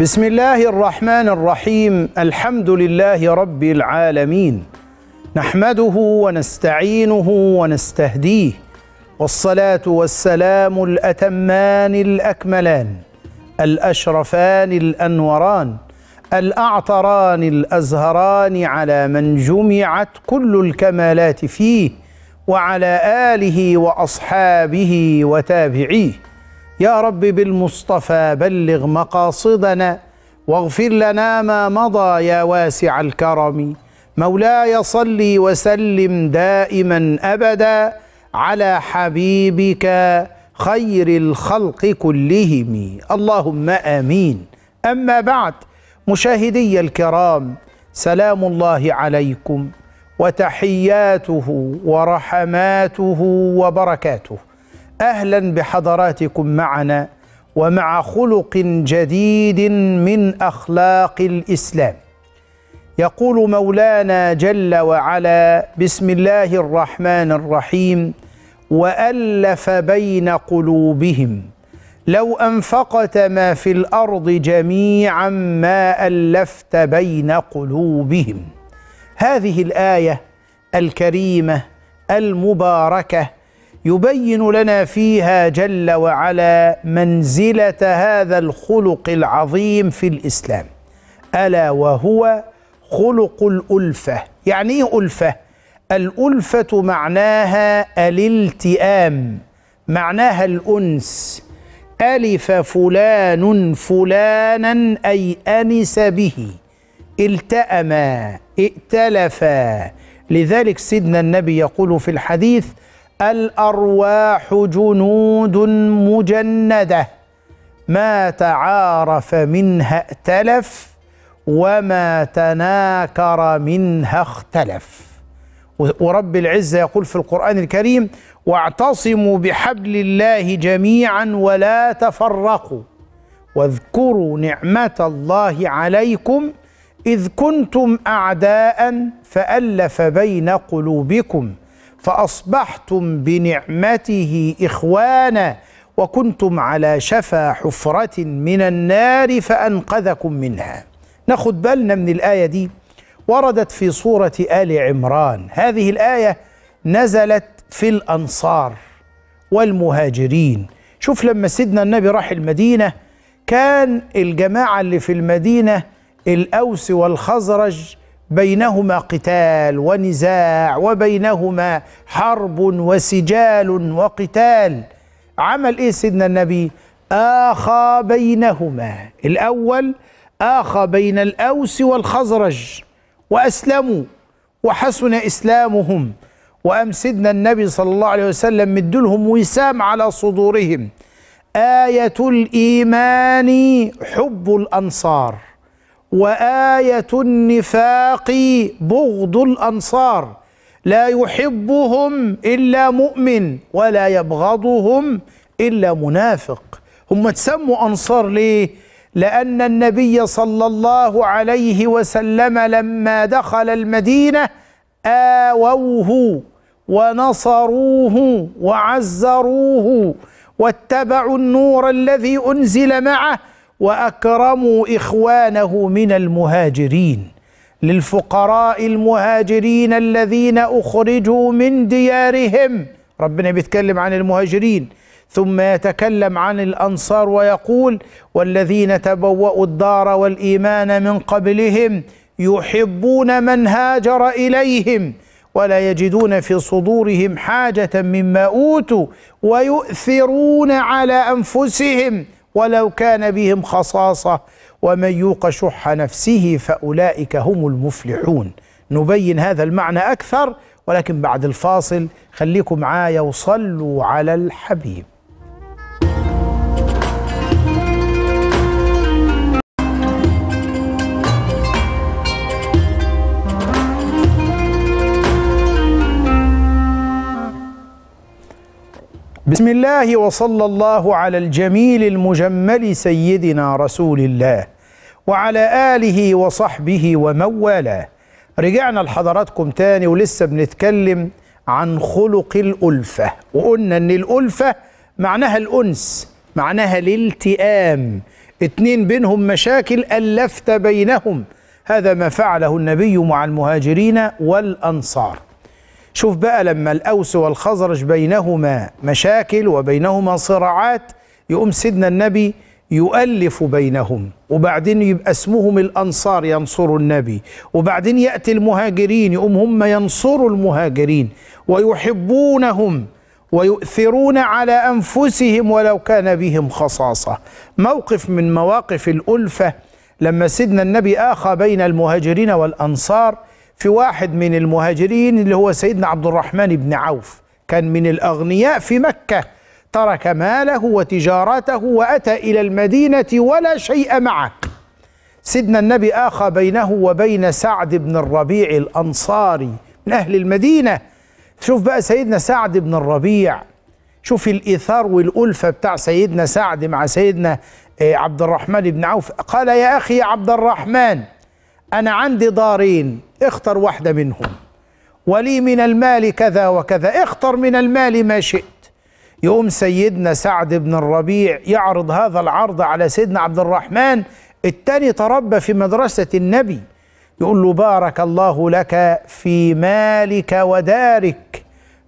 بسم الله الرحمن الرحيم الحمد لله رب العالمين نحمده ونستعينه ونستهديه والصلاه والسلام الاتمان الاكملان الاشرفان الانوران الاعطران الازهران على من جمعت كل الكمالات فيه وعلى اله واصحابه وتابعيه يا رب بالمصطفى بلغ مقاصدنا واغفر لنا ما مضى يا واسع الكرم مولاي صل وسلم دائما ابدا على حبيبك خير الخلق كلهم اللهم امين اما بعد مشاهدي الكرام سلام الله عليكم وتحياته ورحماته وبركاته اهلا بحضراتكم معنا ومع خلق جديد من اخلاق الاسلام يقول مولانا جل وعلا بسم الله الرحمن الرحيم والف بين قلوبهم لو انفقت ما في الارض جميعا ما الفت بين قلوبهم هذه الايه الكريمه المباركه يبين لنا فيها جل وعلا منزله هذا الخلق العظيم في الاسلام الا وهو خلق الالفه يعني ايه الفه الالفه معناها الالتئام معناها الانس الف فلان فلانا اي انس به التاما ائتلفا لذلك سيدنا النبي يقول في الحديث الارواح جنود مجنده ما تعارف منها ائتلف وما تناكر منها اختلف ورب العزه يقول في القران الكريم واعتصموا بحبل الله جميعا ولا تفرقوا واذكروا نعمه الله عليكم اذ كنتم اعداء فالف بين قلوبكم فأصبحتم بنعمته إخوانا وكنتم على شفا حفرة من النار فأنقذكم منها ناخد بالنا من الآية دي وردت في سورة آل عمران هذه الآية نزلت في الأنصار والمهاجرين شوف لما سيدنا النبي راح المدينة كان الجماعة اللي في المدينة الأوس والخزرج بينهما قتال ونزاع وبينهما حرب وسجال وقتال عمل ايه سيدنا النبي آخى بينهما الأول آخى بين الأوس والخزرج وأسلموا وحسن إسلامهم وأم سيدنا النبي صلى الله عليه وسلم مدلهم وسام على صدورهم آية الإيمان حب الأنصار وآية النفاق بغض الأنصار لا يحبهم إلا مؤمن ولا يبغضهم إلا منافق هم تسموا أنصار ليه؟ لأن النبي صلى الله عليه وسلم لما دخل المدينة آووه ونصروه وعزروه واتبعوا النور الذي أنزل معه واكرموا اخوانه من المهاجرين للفقراء المهاجرين الذين اخرجوا من ديارهم ربنا بيتكلم عن المهاجرين ثم يتكلم عن الانصار ويقول والذين تبوأوا الدار والايمان من قبلهم يحبون من هاجر اليهم ولا يجدون في صدورهم حاجه مما اوتوا ويؤثرون على انفسهم ولو كان بهم خصاصة ومن يوق شح نفسه فأولئك هم المفلحون نبين هذا المعنى أكثر ولكن بعد الفاصل خليكم معايا وصلوا على الحبيب بسم الله وصلى الله على الجميل المجمل سيدنا رسول الله وعلى آله وصحبه ومن والاه رجعنا لحضراتكم تاني ولسه بنتكلم عن خلق الألفة وقلنا أن الألفة معناها الأنس معناها الالتئام اتنين بينهم مشاكل ألفت بينهم هذا ما فعله النبي مع المهاجرين والأنصار شوف بقى لما الأوس والخزرج بينهما مشاكل وبينهما صراعات يقوم سيدنا النبي يؤلف بينهم وبعدين يبقى اسمهم الأنصار ينصروا النبي وبعدين يأتي المهاجرين يقوم هم ينصروا المهاجرين ويحبونهم ويؤثرون على أنفسهم ولو كان بهم خصاصة موقف من مواقف الألفة لما سيدنا النبي آخى بين المهاجرين والأنصار في واحد من المهاجرين اللي هو سيدنا عبد الرحمن بن عوف كان من الأغنياء في مكة ترك ماله وتجارته وأتى إلى المدينة ولا شيء معه سيدنا النبي آخى بينه وبين سعد بن الربيع الأنصاري من أهل المدينة شوف بقى سيدنا سعد بن الربيع شوف الإثار والألفة بتاع سيدنا سعد مع سيدنا آه، عبد الرحمن بن عوف قال يا أخي يا عبد الرحمن أنا عندي دارين اختر واحدة منهم ولي من المال كذا وكذا اختر من المال ما شئت يقوم سيدنا سعد بن الربيع يعرض هذا العرض على سيدنا عبد الرحمن التاني تربى في مدرسة النبي يقول له بارك الله لك في مالك ودارك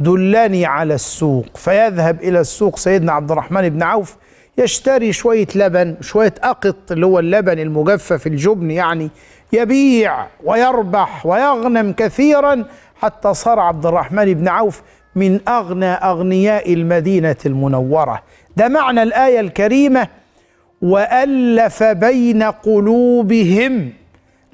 دلني على السوق فيذهب إلى السوق سيدنا عبد الرحمن بن عوف يشتري شوية لبن شوية أقط اللي هو اللبن المجفف الجبن يعني يبيع ويربح ويغنم كثيرا حتى صار عبد الرحمن بن عوف من اغنى اغنياء المدينه المنوره ده معنى الايه الكريمه والف بين قلوبهم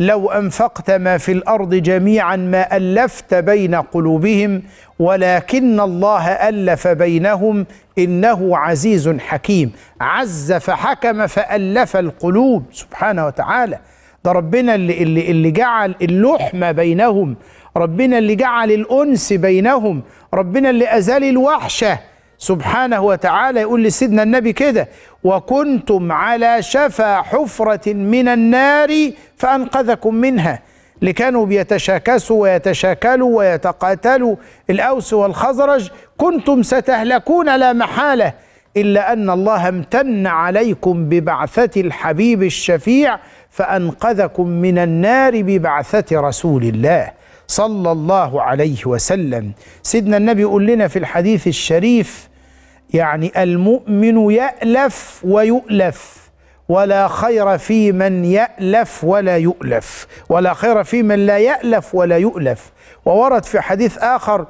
لو انفقت ما في الارض جميعا ما الفت بين قلوبهم ولكن الله الف بينهم انه عزيز حكيم عز فحكم فالف القلوب سبحانه وتعالى ده ربنا اللي, اللي, اللي جعل اللحمة بينهم ربنا اللي جعل الأنس بينهم ربنا اللي أزال الوحشة سبحانه وتعالى يقول لسيدنا النبي كده وكنتم على شفا حفرة من النار فأنقذكم منها اللي كانوا بيتشاكسوا ويتشاكلوا ويتقاتلوا الأوس والخزرج كنتم ستهلكون لا محالة إلا أن الله امتن عليكم ببعثة الحبيب الشفيع فانقذكم من النار ببعثه رسول الله صلى الله عليه وسلم سيدنا النبي يقول لنا في الحديث الشريف يعني المؤمن يالف ويؤلف ولا خير في من يالف ولا يؤلف ولا خير في من لا يالف ولا يؤلف وورد في حديث اخر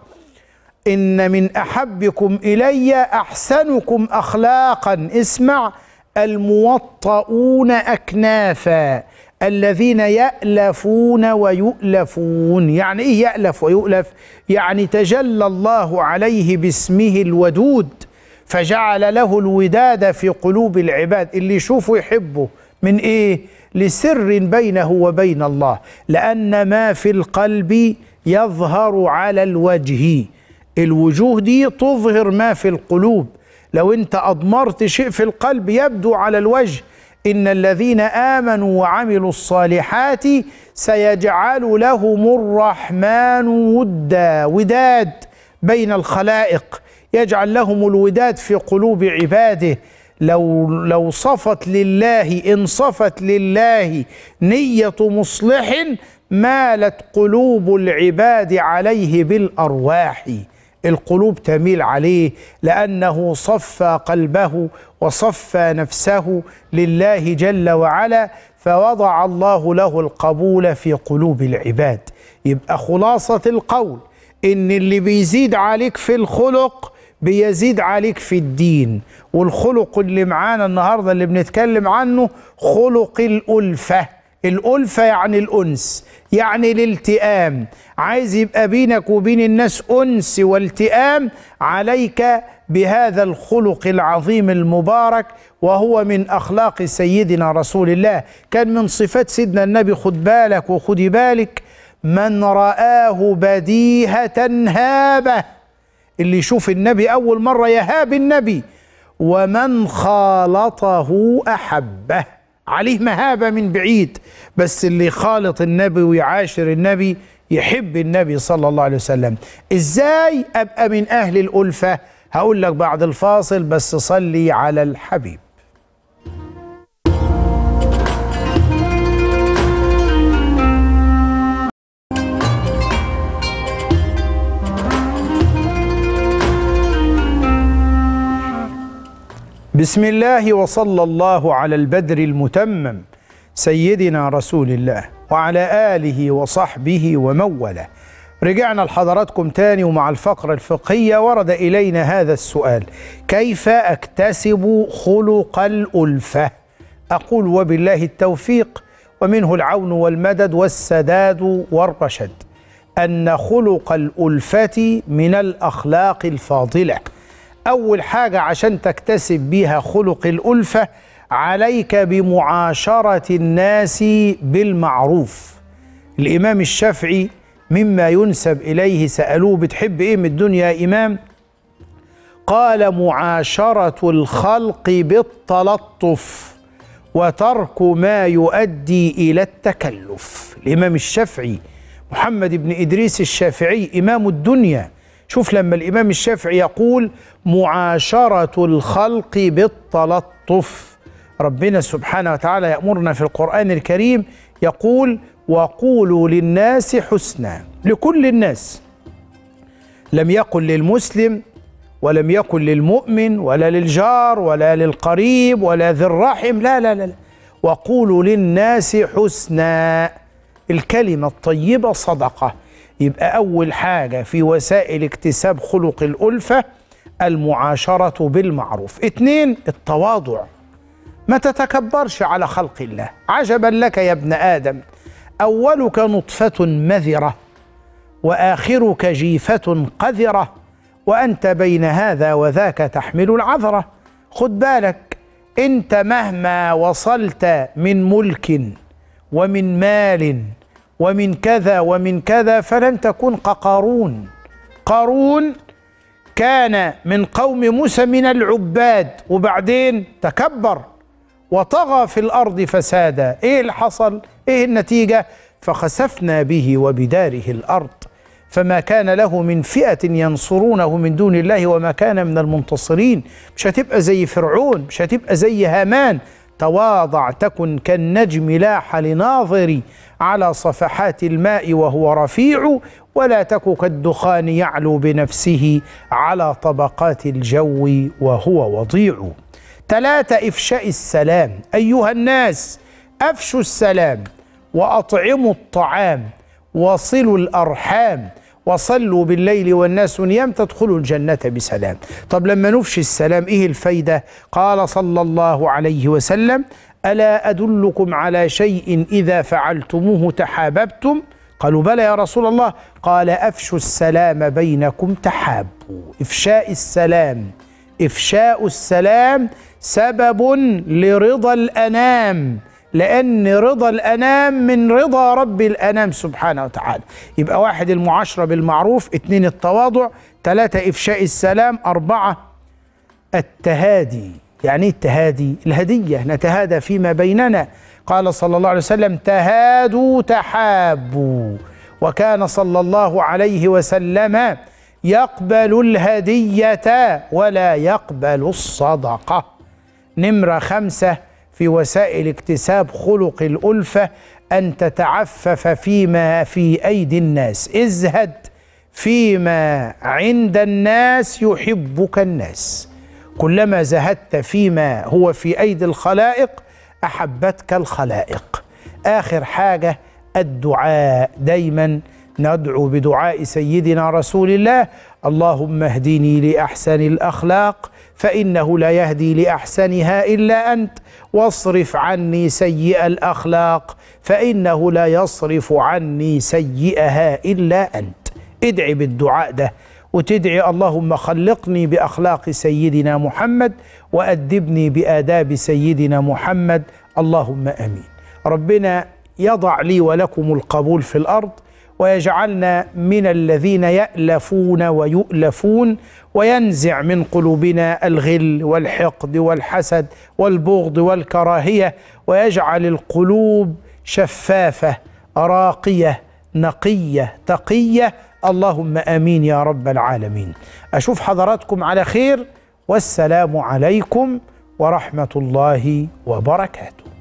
ان من احبكم الي احسنكم اخلاقا اسمع الموطؤون أكنافا الذين يألفون ويؤلفون يعني إيه يألف ويؤلف يعني تجلى الله عليه باسمه الودود فجعل له الوداد في قلوب العباد اللي يشوفه يحبه من إيه لسر بينه وبين الله لأن ما في القلب يظهر على الوجه الوجوه دي تظهر ما في القلوب لو انت اضمرت شيء في القلب يبدو على الوجه ان الذين امنوا وعملوا الصالحات سيجعل لهم الرحمن ودا وداد بين الخلائق يجعل لهم الوداد في قلوب عباده لو لو صفت لله ان صفت لله نيه مصلح مالت قلوب العباد عليه بالارواح القلوب تميل عليه لأنه صفى قلبه وصفى نفسه لله جل وعلا فوضع الله له القبول في قلوب العباد يبقى خلاصة القول إن اللي بيزيد عليك في الخلق بيزيد عليك في الدين والخلق اللي معانا النهاردة اللي بنتكلم عنه خلق الألفة الألفة يعني الأنس يعني الالتئام عايز يبقى بينك وبين الناس أنس والتئام عليك بهذا الخلق العظيم المبارك وهو من أخلاق سيدنا رسول الله كان من صفات سيدنا النبي خد بالك وخدي بالك من رآه بديهة هابه اللي يشوف النبي أول مرة يهاب النبي ومن خالطه أحبه عليه مهابة من بعيد بس اللي خالط النبي ويعاشر النبي يحب النبي صلى الله عليه وسلم ازاي ابقى من اهل الالفه هقول لك بعد الفاصل بس صلي على الحبيب بسم الله وصلى الله على البدر المتمم سيدنا رسول الله وعلى آله وصحبه وموله رجعنا لحضراتكم تاني ومع الفقرة الفقهية ورد إلينا هذا السؤال كيف أكتسب خلق الألفة أقول وبالله التوفيق ومنه العون والمدد والسداد والرشد أن خلق الألفة من الأخلاق الفاضلة أول حاجة عشان تكتسب بيها خلق الألفة عليك بمعاشرة الناس بالمعروف الإمام الشافعي مما ينسب إليه سألوه بتحب إيه من الدنيا يا إمام قال معاشرة الخلق بالتلطف وترك ما يؤدي إلى التكلف الإمام الشافعي محمد بن إدريس الشافعي إمام الدنيا شوف لما الإمام الشافعي يقول معاشرة الخلق بالتلطف ربنا سبحانه وتعالى يأمرنا في القرآن الكريم يقول وقولوا للناس حسنا لكل الناس لم يقل للمسلم ولم يقل للمؤمن ولا للجار ولا للقريب ولا ذي الرحم لا لا لا, وقولوا للناس حسنا الكلمة الطيبة صدقة يبقى أول حاجة في وسائل اكتساب خلق الألفة المعاشرة بالمعروف اتنين التواضع ما تتكبرش على خلق الله عجبا لك يا ابن آدم أولك نطفة مذرة وآخرك جيفة قذرة وأنت بين هذا وذاك تحمل العذرة خد بالك أنت مهما وصلت من ملك ومن مال ومن كذا ومن كذا فلن تكون قارون قارون كان من قوم موسى من العباد وبعدين تكبر وطغى في الأرض فسادا إيه اللي حصل؟ إيه النتيجة؟ فخسفنا به وبداره الأرض فما كان له من فئة ينصرونه من دون الله وما كان من المنتصرين مش هتبقى زي فرعون مش هتبقى زي هامان تواضع تكن كالنجم لاح لناظر على صفحات الماء وهو رفيع ولا تك كالدخان يعلو بنفسه على طبقات الجو وهو وضيع ثلاثة إفشاء السلام أيها الناس أفشوا السلام وأطعموا الطعام وصلوا الأرحام وصلوا بالليل والناس نيام تدخلوا الجنة بسلام طب لما نفشي السلام إيه الفايدة قال صلى الله عليه وسلم ألا أدلكم على شيء إذا فعلتموه تحاببتم قالوا بلى يا رسول الله قال أفشوا السلام بينكم تحابوا إفشاء السلام إفشاء السلام سبب لرضا الأنام لأن رضا الأنام من رضا رب الأنام سبحانه وتعالى يبقى واحد المعاشرة بالمعروف اتنين التواضع تلاتة إفشاء السلام أربعة التهادي يعني إيه التهادي الهدية نتهادى فيما بيننا قال صلى الله عليه وسلم تهادوا تحابوا وكان صلى الله عليه وسلم يقبل الهدية ولا يقبل الصدقة نمرة خمسة في وسائل اكتساب خلق الألفة أن تتعفف فيما في أيدي الناس ازهد فيما عند الناس يحبك الناس كلما زهدت فيما هو في أيدي الخلائق أحبتك الخلائق آخر حاجة الدعاء دايما ندعو بدعاء سيدنا رسول الله اللهم اهدني لأحسن الأخلاق فانه لا يهدي لاحسنها الا انت واصرف عني سيء الاخلاق فانه لا يصرف عني سيئها الا انت ادعي بالدعاء ده وتدعي اللهم خلقني باخلاق سيدنا محمد وادبني باداب سيدنا محمد اللهم امين ربنا يضع لي ولكم القبول في الارض ويجعلنا من الذين يألفون ويؤلفون وينزع من قلوبنا الغل والحقد والحسد والبغض والكراهية ويجعل القلوب شفافة راقية نقية تقية اللهم آمين يا رب العالمين أشوف حضراتكم على خير والسلام عليكم ورحمة الله وبركاته